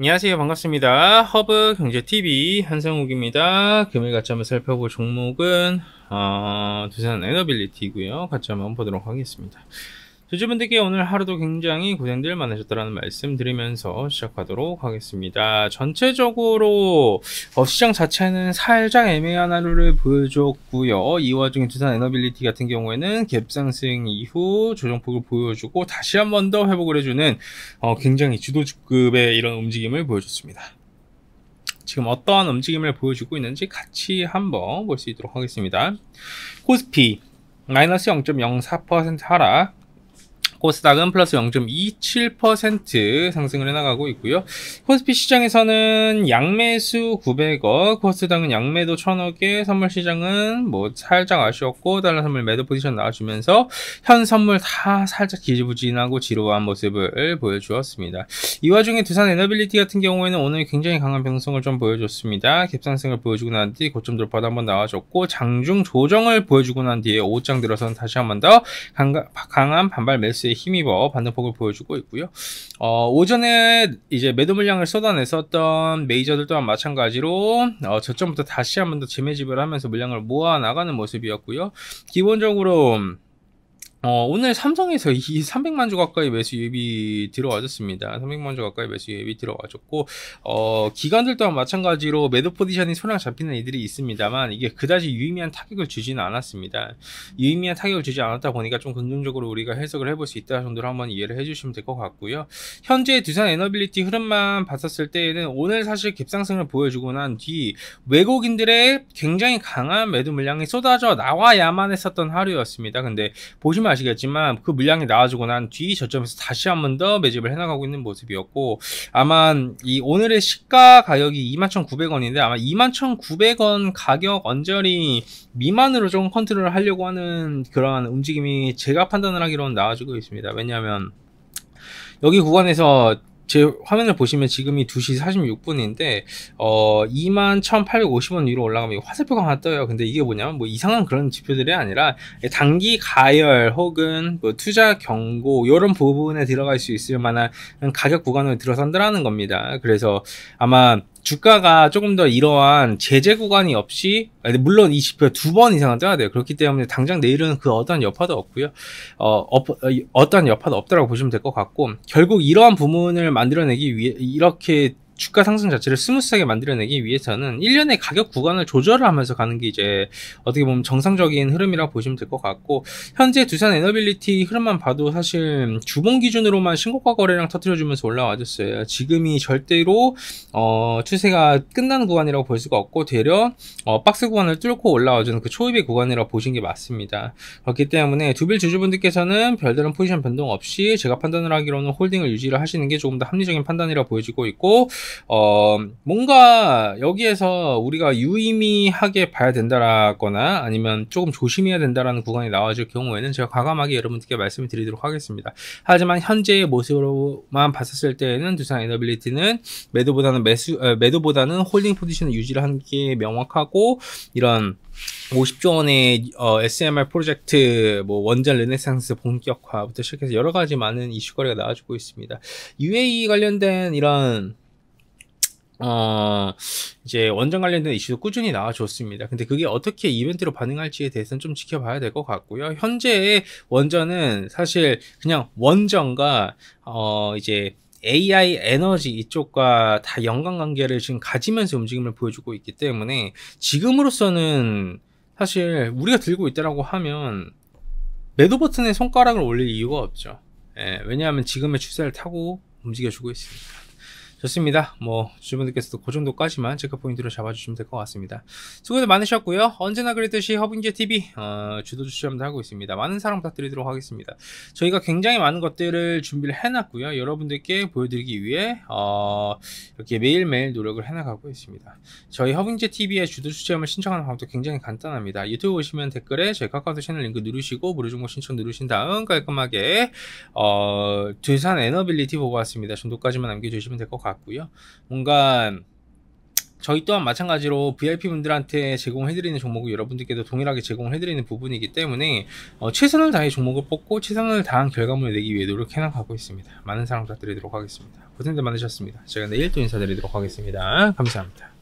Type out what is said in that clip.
안녕하세요 반갑습니다 허브 경제TV 한성욱입니다 금일 가점을 살펴볼 종목은 어, 두산 에너빌리티고요 가점 한번 보도록 하겠습니다 제주분들께 오늘 하루도 굉장히 고생들 많으셨다라는 말씀 드리면서 시작하도록 하겠습니다. 전체적으로 어, 시장 자체는 살짝 애매한 하루를 보여줬고요. 이 와중에 두산 에너빌리티 같은 경우에는 갭상승 이후 조정폭을 보여주고 다시 한 번 더 회복을 해주는 어, 굉장히 주도직급의 이런 움직임을 보여줬습니다. 지금 어떠한 움직임을 보여주고 있는지 같이 한번 볼 수 있도록 하겠습니다. 코스피 마이너스 0.04% 하락 코스닥은 플러스 0.27% 상승을 해나가고 있고요. 코스피 시장에서는 양매수 900억, 코스닥은 양매도 1000억에 선물 시장은 뭐 살짝 아쉬웠고 달러 선물 매도 포지션 나와주면서 현 선물 다 살짝 기지부진하고 지루한 모습을 보여주었습니다. 이 와중에 두산 에너빌리티 같은 경우에는 오늘 굉장히 강한 변성을좀 보여줬습니다. 갭상승을 보여주고 난 뒤 고점 돌파도 한번 나와줬고 장중 조정을 보여주고 난 뒤에 5장 들어선 다시 한번 더 강한 반발 매수 AS에 힘입어 반등폭을 보여주고 있고요. 어, 오전에 이제 매도 물량을 쏟아냈었던 메이저들 또한 마찬가지로 어, 저점부터 다시 한번 더 재매집을 하면서 물량을 모아 나가는 모습이었고요. 기본적으로 어, 오늘 삼성에서 이 300만 주 가까이 매수 예비 들어와졌습니다 300만 주 가까이 매수 예비 들어와졌고 어, 기관들 또한 마찬가지로 매도 포지션이 소량 잡히는 이들이 있습니다만, 이게 그다지 유의미한 타격을 주지는 않았습니다. 유의미한 타격을 주지 않았다 보니까 좀 긍정적으로 우리가 해석을 해볼 수 있다 정도로 한번 이해를 해주시면 될 것 같고요. 현재 두산 에너빌리티 흐름만 봤었을 때에는 오늘 사실 갭상승을 보여주고 난 뒤 외국인들의 굉장히 강한 매도 물량이 쏟아져 나와야만 했었던 하루였습니다. 근데 보시면 보시면 아시겠지만 그 물량이 나와주고 난 뒤 저점에서 다시 한번 더 매집을 해나가고 있는 모습이었고 아마 이 오늘의 시가 가격이 21,900원인데 아마 21,900원 가격 언저리 미만으로 좀 컨트롤을 하려고 하는 그러한 움직임이 제가 판단을 하기로는 나와주고 있습니다. 왜냐하면 여기 구간에서 제 화면을 보시면 지금이 2시 46분인데 어 21,850원 위로 올라가면 화살표가 하나 떠요. 근데 이게 뭐냐면 뭐 이상한 그런 지표들이 아니라 단기 가열 혹은 뭐 투자 경고 이런 부분에 들어갈 수 있을 만한 가격 구간으로 들어선다라는 겁니다. 그래서 아마 주가가 조금 더 이러한 제재 구간이 없이 물론 이 지표 두번 이상은 떠야 돼요. 그렇기 때문에 당장 내일은 그 어떠한 여파도 없고요. 어, 어 어떠한 여파도 없다라고 보시면 될 것 같고 결국 이러한 부분을 만들어내기 위해 이렇게 주가 상승 자체를 스무스하게 만들어내기 위해서는 1년의 가격 구간을 조절 하면서 가는 게 이제 어떻게 보면 정상적인 흐름이라고 보시면 될 것 같고 현재 두산 에너빌리티 흐름만 봐도 사실 주봉 기준으로만 신고가 거래량 터트려주면서 올라와줬어요. 지금이 절대로 어, 추세가 끝난 구간이라고 볼 수가 없고 되려 어, 박스 구간을 뚫고 올라와주는 그 초입의 구간이라고 보시는 게 맞습니다. 그렇기 때문에 두빌 주주분들께서는 별다른 포지션 변동 없이 제가 판단을 하기로는 홀딩을 유지를 하시는 게 조금 더 합리적인 판단이라 고 보여지고 있고 어, 뭔가 여기에서 우리가 유의미하게 봐야 된다거나 라 아니면 조금 조심해야 된다라는 구간이 나와질 경우에는 제가 과감하게 여러분들께 말씀을 드리도록 하겠습니다. 하지만 현재의 모습으로만 봤었을 때에는 두산 에너빌리티는 매도보다는 매수, 매도보다는 홀딩 포지션을 유지를 한 게 명확하고 이런 50조 원의 어, SMR 프로젝트, 뭐 원전 르네상스 본격화부터 시작해서 여러 가지 많은 이슈거리가 나와주고 있습니다. UAE 관련된 이런 어, 이제 원전 관련된 이슈도 꾸준히 나와줬습니다. 근데 그게 어떻게 이벤트로 반응할지에 대해서는 좀 지켜봐야 될 것 같고요. 현재의 원전은 사실 그냥 원전과 어, 이제 AI 에너지 이쪽과 다 연관관계를 지금 가지면서 움직임을 보여주고 있기 때문에 지금으로서는 사실 우리가 들고 있다라고 하면 매도 버튼에 손가락을 올릴 이유가 없죠. 예, 왜냐하면 지금의 추세를 타고 움직여주고 있습니다. 좋습니다. 뭐 주변분들께서도 그 정도까지만 체크 포인트로 잡아주시면 될 것 같습니다. 수고들 많으셨고요. 언제나 그랬듯이 허브인재 TV 어, 주도 주시험도 하고 있습니다. 많은 사랑 부탁드리도록 하겠습니다. 저희가 굉장히 많은 것들을 준비를 해놨고요. 여러분들께 보여드리기 위해 어, 이렇게 매일매일 노력을 해나가고 있습니다. 저희 허브인재 TV의 주도 주시험을 신청하는 방법도 굉장히 간단합니다. 유튜브 오시면 댓글에 저희 카카오톡 채널 링크 누르시고 무료 정보 신청 누르신 다음 깔끔하게 어, 두산 에너빌리티 보고 왔습니다. 정도까지만 남겨주시면 될 것 같습니다. 같고요. 뭔가 저희 또한 마찬가지로 VIP 분들한테 제공해드리는 종목을 여러분들께도 동일하게 제공해드리는 부분이기 때문에 어, 최선을 다해 종목을 뽑고 최선을 다한 결과물을 내기 위해 노력해 나가고 있습니다. 많은 사랑 부탁드리도록 하겠습니다. 고생들 많으셨습니다. 제가 내일 또 인사드리도록 하겠습니다. 감사합니다.